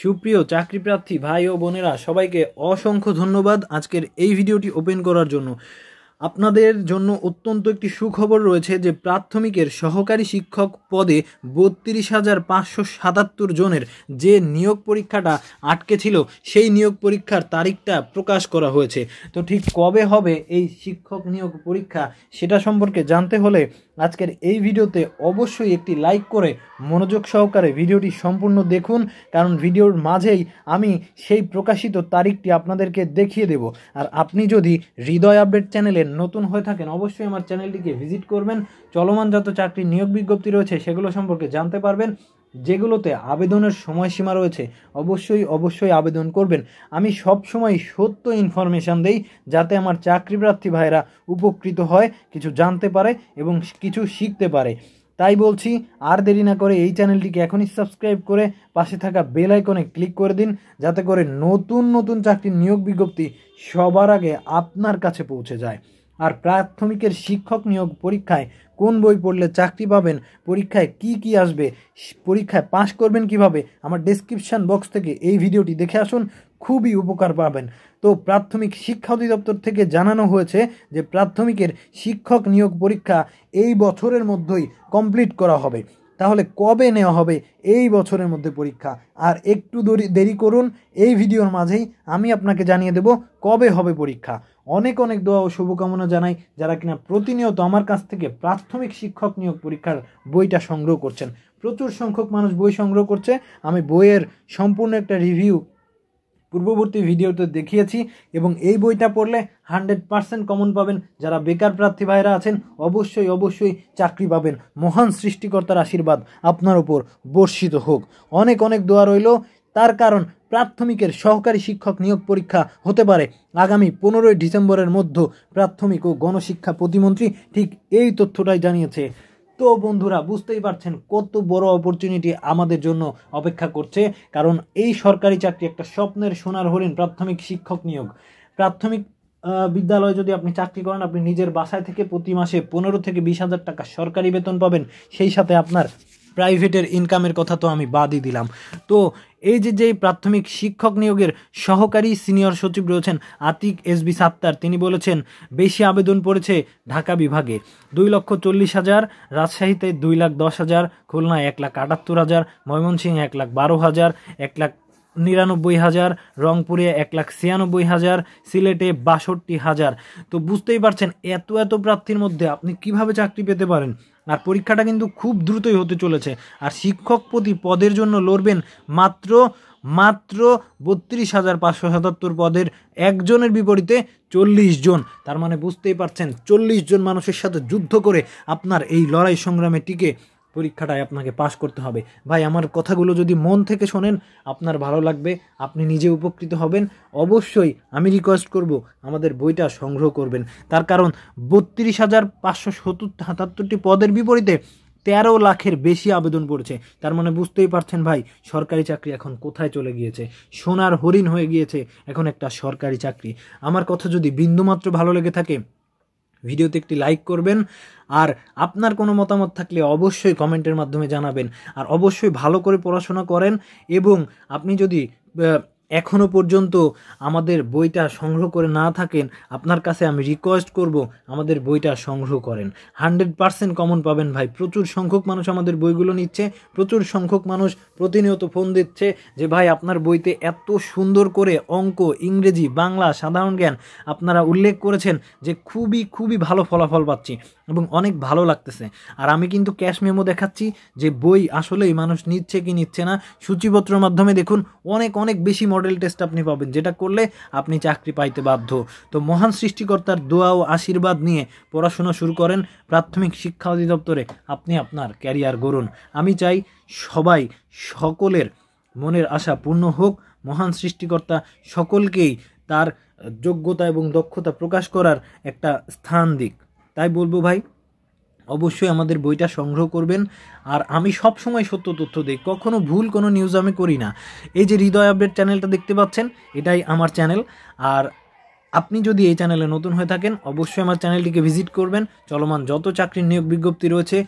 সুপ্রিয় চাকরিপ্রার্থী ভাই ও বোনেরা সবাইকে অসংখ্য ধন্যবাদ আজকের এই ভিডিওটি ওপেন করার জন্য আপনাদের জন্য অত্যন্ত একটি সুখবর রয়েছে যে প্রাথমিকের সহকারী শিক্ষক পদে বত্রিশ হাজার পাঁচশো সাতাত্তর জনের যে নিয়োগ পরীক্ষাটা আটকে ছিল সেই নিয়োগ পরীক্ষার তারিখটা প্রকাশ করা হয়েছে তো ঠিক কবে হবে এই শিক্ষক নিয়োগ পরীক্ষা সেটা সম্পর্কে জানতে হলে আজকের এই ভিডিওতে অবশ্যই একটি লাইক করে মনোযোগ সহকারে ভিডিওটি সম্পূর্ণ দেখুন কারণ ভিডিওর মাঝেই আমি সেই প্রকাশিত তারিখটি আপনাদেরকে দেখিয়ে দেব আর আপনি যদি হৃদয় আপডেট চ্যানেলে নতুন হয়ে থাকেন অবশ্যই আমার চ্যানেলটিকে ভিজিট করবেন চলমান যত চাকরি নিয়োগ বিজ্ঞপ্তি রয়েছে সেগুলো সম্পর্কে জানতে পারবেন যেগুলোতে আবেদনের সময়সীমা রয়েছে অবশ্যই অবশ্যই আবেদন করবেন আমি সব সময় সত্য ইনফরমেশান দেই যাতে আমার চাকরি প্রার্থী ভাইরা উপকৃত হয় কিছু জানতে পারে এবং কিছু শিখতে পারে তাই বলছি আর দেরি না করে এই চ্যানেলটিকে এখনই সাবস্ক্রাইব করে পাশে থাকা বেল আইকনে ক্লিক করে দিন যাতে করে নতুন নতুন চাকরির নিয়োগ বিজ্ঞপ্তি সবার আগে আপনার কাছে পৌঁছে যায় আর প্রাথমিকের শিক্ষক নিয়োগ পরীক্ষায় কোন বই পড়লে চাকরি পাবেন পরীক্ষায় কি কি আসবে পরীক্ষায় পাশ করবেন কিভাবে আমার ডিসক্রিপশান বক্স থেকে এই ভিডিওটি দেখে আসুন খুবই উপকার পাবেন তো প্রাথমিক শিক্ষা অধিদপ্তর থেকে জানানো হয়েছে যে প্রাথমিকের শিক্ষক নিয়োগ পরীক্ষা এই বছরের মধ্যেই কমপ্লিট করা হবে তাহলে কবে নেওয়া হবে এই বছরের মধ্যে পরীক্ষা আর একটু দেরি করুন এই ভিডিওর মাঝেই আমি আপনাকে জানিয়ে দেব কবে হবে পরীক্ষা অনেক অনেক দোয়া ও শুভকামনা জানাই যারা কিনা প্রতিনিয়ত আমার কাছ থেকে প্রাথমিক শিক্ষক নিয়োগ পরীক্ষার বইটা সংগ্রহ করছেন প্রচুর সংখ্যক মানুষ বই সংগ্রহ করছে আমি বইয়ের সম্পূর্ণ একটা রিভিউ পূর্ববর্তী ভিডিওতে দেখিয়েছি এবং এই বইটা পড়লে হান্ড্রেড পারসেন্ট কমন পাবেন যারা বেকার প্রার্থী ভাইরা আছেন অবশ্যই অবশ্যই চাকরি পাবেন মহান সৃষ্টিকর্তার আশীর্বাদ আপনার ওপর বর্ষিত হোক অনেক অনেক দোয়া রইল তার কারণ প্রাথমিকের সহকারী শিক্ষক নিয়োগ পরীক্ষা হতে পারে আগামী পনেরোই ডিসেম্বরের মধ্যে প্রাথমিক ও গণশিক্ষা প্রতিমন্ত্রী ঠিক এই তথ্যটাই জানিয়েছে তো বন্ধুরা বুঝতেই পারছেন কত বড় অপরচুনিটি আমাদের জন্য অপেক্ষা করছে কারণ এই সরকারি চাকরি একটা স্বপ্নের সোনার হরিণ প্রাথমিক শিক্ষক নিয়োগ প্রাথমিক বিদ্যালয়ে যদি আপনি চাকরি করেন আপনি নিজের বাসায় থেকে প্রতি মাসে পনেরো থেকে বিশ হাজার টাকা সরকারি বেতন পাবেন সেই সাথে আপনার প্রাইভেটের ইনকামের কথা তো আমি বাদই দিলাম তো এই যে যেই প্রাথমিক শিক্ষক নিয়োগের সহকারী সিনিয়র সচিব রয়েছেন আতিক এস বি সাত্তার তিনি বলেছেন বেশি আবেদন পড়েছে ঢাকা বিভাগে দুই লক্ষ চল্লিশ হাজার রাজশাহীতে দুই লাখ দশ হাজার খুলনায় এক লাখ আটাত্তর হাজার ময়মনসিংহ এক লাখ বারো হাজার এক লাখ নিরানব্বই হাজার রংপুরে এক লাখ ছিয়ানব্বই হাজার সিলেটে বাষট্টি হাজার তো বুঝতেই পারছেন এত এত প্রার্থীর মধ্যে আপনি কিভাবে চাকরি পেতে পারেন আর পরীক্ষাটা কিন্তু খুব দ্রুতই হতে চলেছে আর শিক্ষক প্রতি পদের জন্য লড়বেন মাত্র মাত্র বত্রিশ হাজার পাঁচশো সাতাত্তর পদের একজনের বিপরীতে চল্লিশ জন তার মানে বুঝতেই পারছেন চল্লিশ জন মানুষের সাথে যুদ্ধ করে আপনার এই লড়াই সংগ্রামে টিকে পরীক্ষাটায় আপনাকে পাশ করতে হবে ভাই আমার কথাগুলো যদি মন থেকে শোনেন আপনার ভালো লাগবে আপনি নিজে উপকৃত হবেন অবশ্যই আমি রিকোয়েস্ট করব আমাদের বইটা সংগ্রহ করবেন তার কারণ বত্রিশ হাজার পাঁচশো সত্তর সাতাত্তরটি পদের বিপরীতে তেরো লাখের বেশি আবেদন পড়ছে তার মানে বুঝতেই পারছেন ভাই সরকারি চাকরি এখন কোথায় চলে গিয়েছে সোনার হরিণ হয়ে গিয়েছে এখন একটা সরকারি চাকরি আমার কথা যদি বিন্দুমাত্র ভালো লেগে থাকে ভিডিওতে একটি লাইক করবেন আর আপনার কোনো মতামত থাকলে অবশ্যই কমেন্টের মাধ্যমে জানাবেন আর অবশ্যই ভালো করে পড়াশোনা করেন এবং আপনি যদি এখনও পর্যন্ত আমাদের বইটা সংগ্রহ করে না থাকেন আপনার কাছে আমি রিকোয়েস্ট করব আমাদের বইটা সংগ্রহ করেন হান্ড্রেড পারসেন্ট কমন পাবেন ভাই প্রচুর সংখ্যক মানুষ আমাদের বইগুলো নিচ্ছে প্রচুর সংখ্যক মানুষ প্রতিনিয়ত ফোন দিচ্ছে যে ভাই আপনার বইতে এত সুন্দর করে অঙ্ক ইংরেজি বাংলা সাধারণ জ্ঞান আপনারা উল্লেখ করেছেন যে খুবই খুবই ভালো ফলাফল পাচ্ছি এবং অনেক ভালো লাগতেছে আর আমি কিন্তু ক্যাশ মেমো দেখাচ্ছি যে বই আসলেই মানুষ নিচ্ছে কি নিচ্ছে না সূচিপত্র মাধ্যমে দেখুন অনেক অনেক বেশি মডেল টেস্ট আপনি পাবেন যেটা করলে আপনি চাকরি পাইতে বাধ্য তো মহান সৃষ্টিকর্তার দোয়া ও আশীর্বাদ নিয়ে পড়াশোনা শুরু করেন প্রাথমিক শিক্ষা অধিদপ্তরে আপনি আপনার ক্যারিয়ার গড়ুন আমি চাই সবাই সকলের মনের আশা পূর্ণ হোক মহান সৃষ্টিকর্তা সকলকেই তার যোগ্যতা এবং দক্ষতা প্রকাশ করার একটা স্থান দিক তাই বলবো ভাই অবশ্যই আমাদের বইটা সংগ্রহ করবেন আর আমি সব সময় সত্য তথ্য দিই কখনো ভুল কোনো নিউজ আমি করি না এই যে হৃদয় আপডেট চ্যানেলটা দেখতে পাচ্ছেন এটাই আমার চ্যানেল আর আপনি যদি এই চ্যানেলে নতুন হয়ে থাকেন অবশ্যই আমার চ্যানেলটিকে ভিজিট করবেন চলমান যত চাকরির নিয়োগ বিজ্ঞপ্তি রয়েছে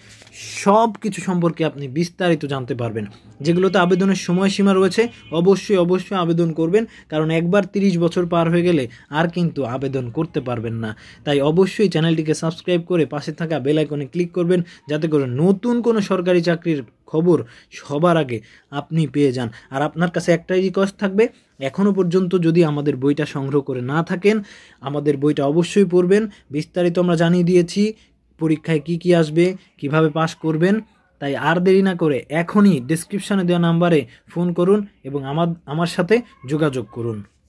সব কিছু সম্পর্কে আপনি বিস্তারিত জানতে পারবেন যেগুলোতে আবেদনের সময়সীমা রয়েছে অবশ্যই অবশ্যই আবেদন করবেন কারণ একবার ৩০ বছর পার হয়ে গেলে আর কিন্তু আবেদন করতে পারবেন না তাই অবশ্যই চ্যানেলটিকে সাবস্ক্রাইব করে পাশে থাকা বেলাইকনে ক্লিক করবেন যাতে করে নতুন কোনো সরকারি চাকরির খবর সবার আগে আপনি পেয়ে যান আর আপনার কাছে একটাই রিকোয়েস্ট থাকবে এখনও পর্যন্ত যদি আমাদের বইটা সংগ্রহ করে না থাকেন আমাদের বইটা অবশ্যই পড়বেন বিস্তারিত আমরা জানিয়ে দিয়েছি পরীক্ষায় কি কি আসবে কিভাবে পাশ করবেন তাই আর দেরি না করে এখনই ডিসক্রিপশানে দেওয়া নাম্বারে ফোন করুন এবং আমার আমার সাথে যোগাযোগ করুন